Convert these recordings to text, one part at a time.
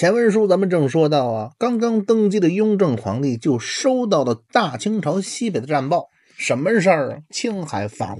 前文书咱们正说到啊，刚刚登基的雍正皇帝就收到了大清朝西北的战报，什么事儿啊？青海反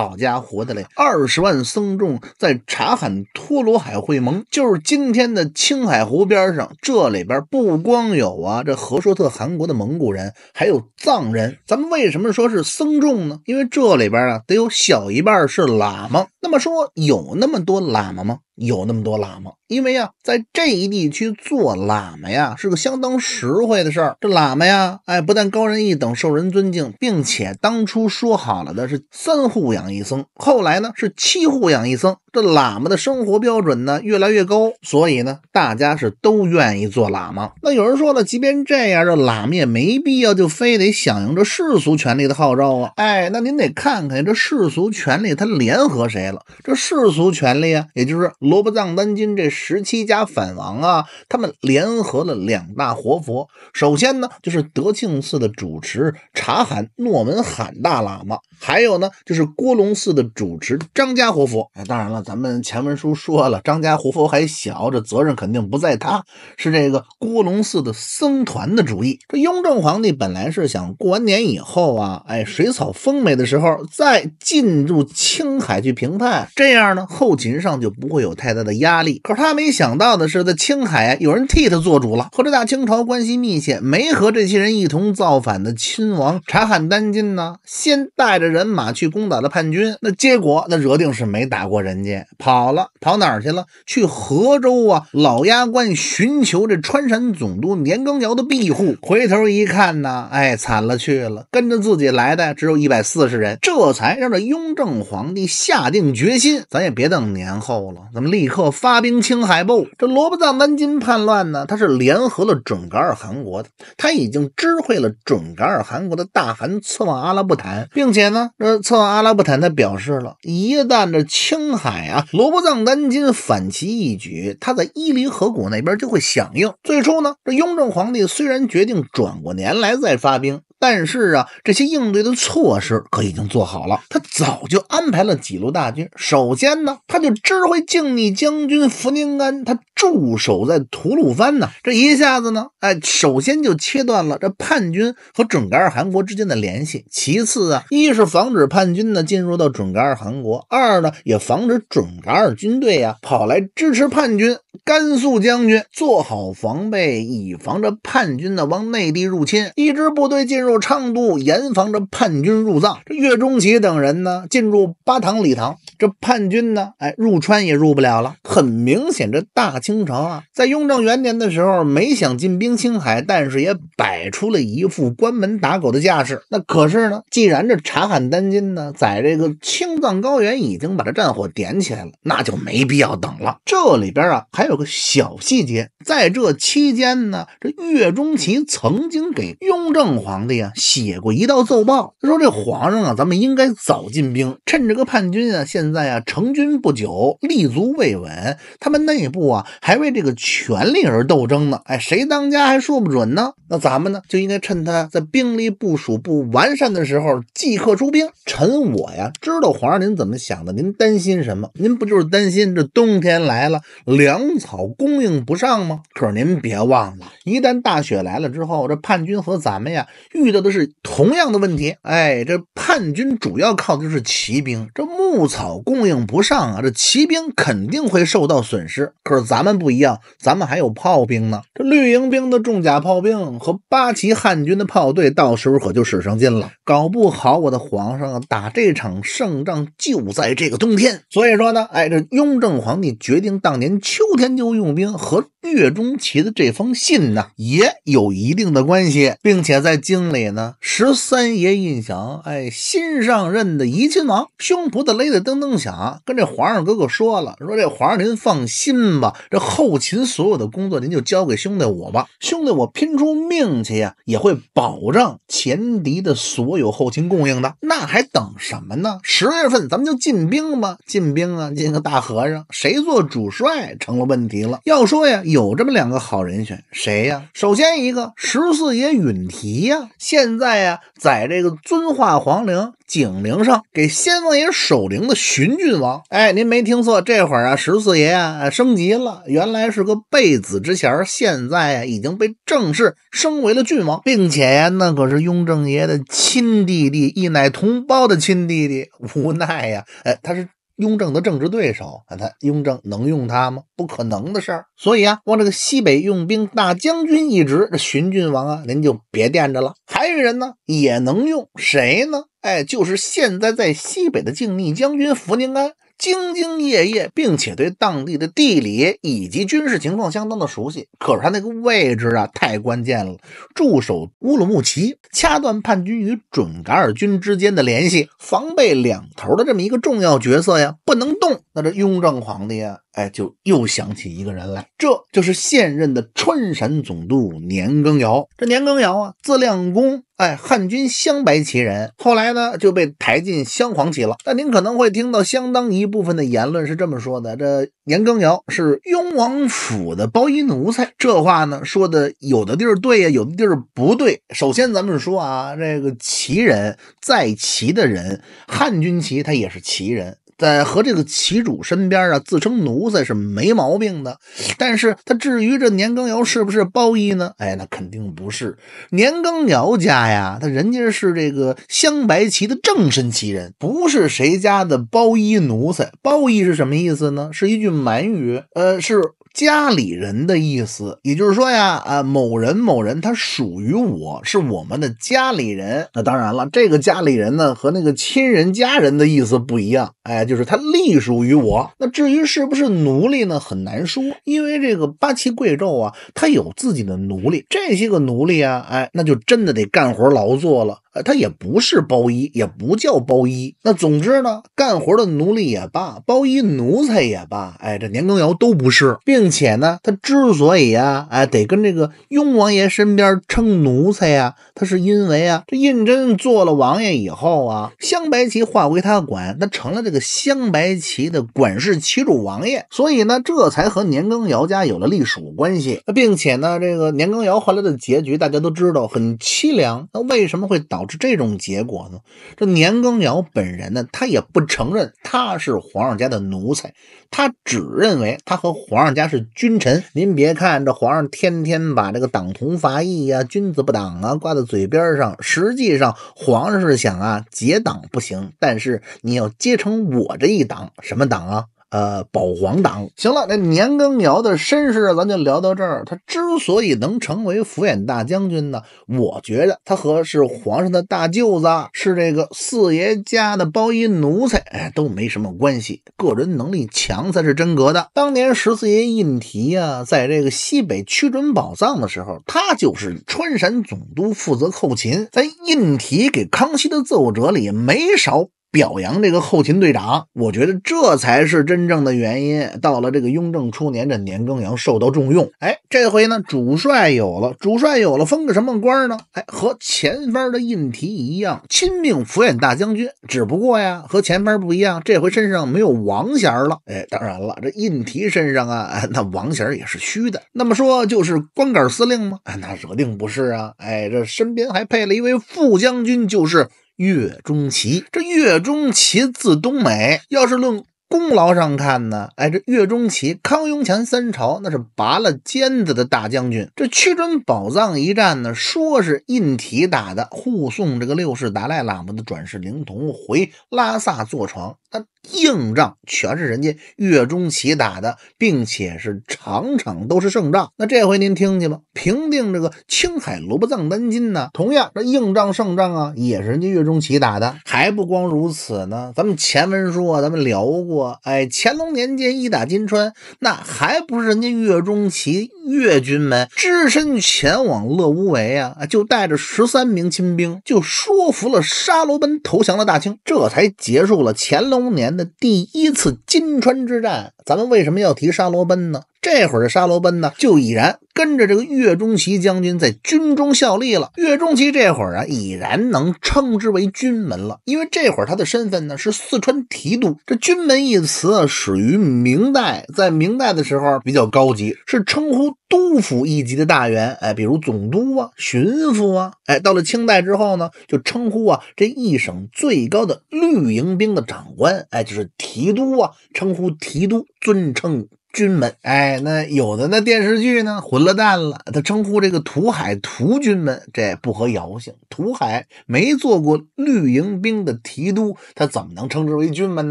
好家伙的嘞！二十万僧众在查罕托罗海会盟，就是今天的青海湖边上。这里边不光有啊，这和硕特汗国的蒙古人，还有藏人。咱们为什么说是僧众呢？因为这里边啊，得有小一半是喇嘛。那么说有那么多喇嘛吗？有那么多喇嘛，因为呀，在这一地区做喇嘛呀，是个相当实惠的事儿。这喇嘛呀，哎，不但高人一等，受人尊敬，并且当初说好了的是三户养。一僧，后来呢是七户养一僧，这喇嘛的生活标准呢越来越高，所以呢大家是都愿意做喇嘛。那有人说了，即便这样，这喇嘛也没必要就非得响应这世俗权力的号召啊？哎，那您得看看这世俗权力他联合谁了？这世俗权力啊，也就是罗卜藏丹金这十七家反王啊，他们联合了两大活佛，首先呢就是德庆寺的主持查罕诺门罕大喇嘛，还有呢就是郭。郭隆寺的主持张家活佛，哎，当然了，咱们前文书说了，张家活佛还小，这责任肯定不在他，是这个郭隆寺的僧团的主意。这雍正皇帝本来是想过完年以后啊，哎，水草丰美的时候再进入青海去平叛，这样呢，后勤上就不会有太大的压力。可是他没想到的是，在青海有人替他做主了。和这大清朝关系密切、没和这些人一同造反的亲王查罕丹津呢，先带着人马去攻打了派。叛军那结果那惹定是没打过人家跑了跑哪儿去了？去河州啊老鸦关寻求这川陕总督年羹尧的庇护。回头一看呢，哎惨了去了，跟着自己来的只有一百四十人，这才让这雍正皇帝下定决心，咱也别等年后了，咱们立刻发兵青海部。这罗卜藏丹津叛乱呢，他是联合了准噶尔汗国的，他已经知会了准噶尔汗国的大汗策妄阿拉布坦，并且呢，这策妄阿拉布坦。他表示了，一旦这青海啊，罗卜藏丹津反其一举，他在伊犁河谷那边就会响应。最初呢，这雍正皇帝虽然决定转过年来再发兵。但是啊，这些应对的措施可已经做好了。他早就安排了几路大军。首先呢，他就指挥敬礼将军福宁安，他驻守在吐鲁番呢。这一下子呢，哎，首先就切断了这叛军和准噶尔汗国之间的联系。其次啊，一是防止叛军呢进入到准噶尔汗国，二呢也防止准噶尔军队呀跑来支持叛军。甘肃将军做好防备，以防着叛军呢往内地入侵。一支部队进入昌都，严防着叛军入藏。这岳钟琪等人呢，进入巴塘、礼堂，这叛军呢，哎，入川也入不了了。很明显，这大清朝啊，在雍正元年的时候没想进兵青海，但是也摆出了一副关门打狗的架势。那可是呢，既然这察罕丹津呢，在这个青藏高原已经把这战火点起来了，那就没必要等了。这里边啊，还有个小细节，在这期间呢，这岳钟琪曾经给雍正皇帝啊写过一道奏报，他说这皇上啊，咱们应该早进兵，趁着个叛军啊现。在啊，成军不久，立足未稳，他们内部啊还为这个权力而斗争呢。哎，谁当家还说不准呢。那咱们呢就应该趁他在兵力部署不完善的时候即刻出兵。臣我呀知道皇上您怎么想的，您担心什么？您不就是担心这冬天来了粮草供应不上吗？可是您别忘了，一旦大雪来了之后，这叛军和咱们呀遇到的是同样的问题。哎，这叛军主要靠的是骑兵，这牧草。供应不上啊！这骑兵肯定会受到损失。可是咱们不一样，咱们还有炮兵呢。这绿营兵的重甲炮兵和八旗汉军的炮队，到时候可就使上劲了。搞不好，我的皇上打这场胜仗就在这个冬天。所以说呢，哎，这雍正皇帝决定当年秋天就用兵和岳钟琪的这封信呢，也有一定的关系。并且在京里呢，十三爷胤祥，哎，新上任的怡亲王，胸脯子勒得噔噔。想跟这皇上哥哥说了，说这皇上您放心吧，这后勤所有的工作您就交给兄弟我吧，兄弟我拼出命去呀，也会保障前敌的所有后勤供应的，那还等什么呢？十月份咱们就进兵吧，进兵啊，进个大和尚，谁做主帅成了问题了。要说呀，有这么两个好人选，谁呀？首先一个十四爷允提呀，现在呀，在这个遵化皇陵。警铃上给先王爷守灵的荀郡王。哎，您没听错，这会儿啊，十四爷啊升级了，原来是个贝子之衔，现在啊已经被正式升为了郡王，并且那可是雍正爷的亲弟弟，一奶同胞的亲弟弟。无奈呀，哎，他是雍正的政治对手，他雍正能用他吗？不可能的事儿。所以啊，往这个西北用兵大将军一职，这荀郡王啊，您就别惦着了。还有人呢，也能用谁呢？哎，就是现在在西北的静逆将军福宁安，兢兢业业，并且对当地的地理以及军事情况相当的熟悉。可是他那个位置啊，太关键了，驻守乌鲁木齐，掐断叛军与准噶尔军之间的联系，防备两头的这么一个重要角色呀，不能动。那这雍正皇帝呀。哎，就又想起一个人来，这就是现任的川陕总督年羹尧。这年羹尧啊，字亮工，哎，汉军镶白旗人。后来呢，就被抬进镶黄旗了。但您可能会听到相当一部分的言论是这么说的：这年羹尧是雍王府的包衣奴才。这话呢，说的有的地儿对呀，有的地儿不对。首先，咱们说啊，这个旗人在旗的人，汉军旗他也是旗人。在和这个旗主身边啊，自称奴才，是没毛病的。但是，他至于这年羹尧是不是包衣呢？哎，那肯定不是。年羹尧家呀，他人家是这个镶白旗的正身旗人，不是谁家的包衣奴才。包衣是什么意思呢？是一句满语，呃，是。家里人的意思，也就是说呀，啊，某人某人他属于我是我们的家里人。那当然了，这个家里人呢和那个亲人家人的意思不一样，哎，就是他隶属于我。那至于是不是奴隶呢，很难说，因为这个八旗贵胄啊，他有自己的奴隶，这些个奴隶啊，哎，那就真的得干活劳作了。呃，他也不是包衣，也不叫包衣。那总之呢，干活的奴隶也罢，包衣奴才也罢，哎，这年羹尧都不是。并且呢，他之所以啊，哎，得跟这个雍王爷身边称奴才呀，他是因为啊，这胤禛做了王爷以后啊，镶白旗划归他管，他成了这个镶白旗的管事旗主王爷，所以呢，这才和年羹尧家有了隶属关系。并且呢，这个年羹尧后来的结局大家都知道，很凄凉。那为什么会倒？导致这种结果呢？这年羹尧本人呢，他也不承认他是皇上家的奴才，他只认为他和皇上家是君臣。您别看这皇上天天把这个党同伐异呀、君子不党啊挂在嘴边上，实际上皇上是想啊，结党不行，但是你要结成我这一党，什么党啊？呃，保皇党行了，那年羹尧的身世咱就聊到这儿。他之所以能成为抚远大将军呢，我觉得他和是皇上的大舅子，是这个四爷家的包衣奴才，哎，都没什么关系。个人能力强才是真格的。当年十四爷胤蹄啊，在这个西北屈准宝藏的时候，他就是川陕总督，负责后勤。在胤蹄给康熙的奏折里，没少。表扬这个后勤队长，我觉得这才是真正的原因。到了这个雍正初年，这年羹尧受到重用。哎，这回呢，主帅有了，主帅有了，封个什么官呢？哎，和前边的印题一样，亲命抚远大将军。只不过呀，和前边不一样，这回身上没有王衔了。哎，当然了，这印题身上啊，那王衔也是虚的。那么说，就是光杆司令吗？那肯定不是啊。哎，这身边还配了一位副将军，就是。岳钟琪，这岳钟琪字东美，要是论功劳上看呢，哎，这岳钟琪康雍乾三朝那是拔了尖子的大将军。这屈尊宝藏一战呢，说是印体打的，护送这个六世达赖喇嘛的转世灵童回拉萨坐床。他硬仗全是人家岳钟琪打的，并且是场场都是胜仗。那这回您听去吧，平定这个青海罗布藏丹津呢，同样这硬仗胜仗啊，也是人家岳钟琪打的。还不光如此呢，咱们前文书啊，咱们聊过，哎，乾隆年间一打金川，那还不是人家岳钟琪？越军们只身前往乐无为啊，就带着十三名亲兵，就说服了沙罗奔投降了大清，这才结束了乾隆年的第一次金川之战。咱们为什么要提沙罗奔呢？这会儿的沙罗奔呢，就已然跟着这个岳钟琪将军在军中效力了。岳钟琪这会儿啊，已然能称之为军门了，因为这会儿他的身份呢是四川提督。这“军门”一词啊，始于明代，在明代的时候比较高级，是称呼督府一级的大员，哎，比如总督啊、巡抚啊。哎，到了清代之后呢，就称呼啊这一省最高的绿营兵的长官，哎，就是提督啊，称呼提督，尊称。军门，哎，那有的那电视剧呢，混了蛋了，他称呼这个土海土军们，这不合姚姓。土海没做过绿营兵的提督，他怎么能称之为军门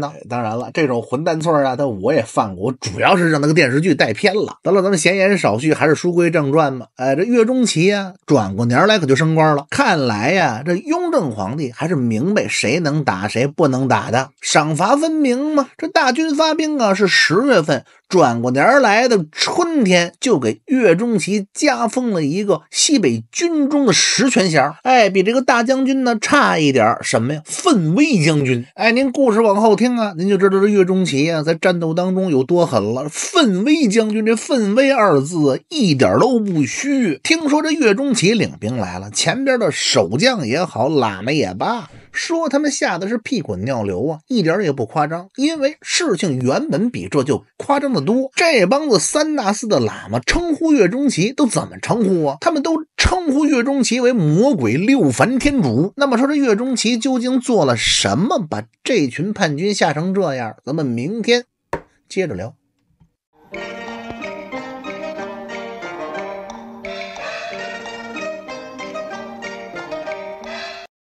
呢？当然了，这种混蛋错啊，他我也犯过，主要是让那个电视剧带偏了。得了，咱们闲言少叙，还是书归正传吧。哎，这岳钟琪呀，转过年来可就升官了。看来呀，这雍正皇帝还是明白谁能打谁不能打的，赏罚分明嘛。这大军发兵啊，是十月份转。转过年来的春天，就给岳钟琪加封了一个西北军中的实权衔儿。哎，比这个大将军呢差一点儿。什么呀？奋威将军。哎，您故事往后听啊，您就知道这岳钟琪啊在战斗当中有多狠了。奋威将军这“奋威”二字一点都不虚。听说这岳钟琪领兵来了，前边的守将也好，喇嘛也罢。说他们吓得是屁滚尿流啊，一点也不夸张，因为事情原本比这就夸张的多。这帮子三大四的喇嘛称呼岳钟琪都怎么称呼啊？他们都称呼岳钟琪为魔鬼六凡天主。那么说这岳钟琪究竟做了什么，把这群叛军吓成这样？咱们明天接着聊。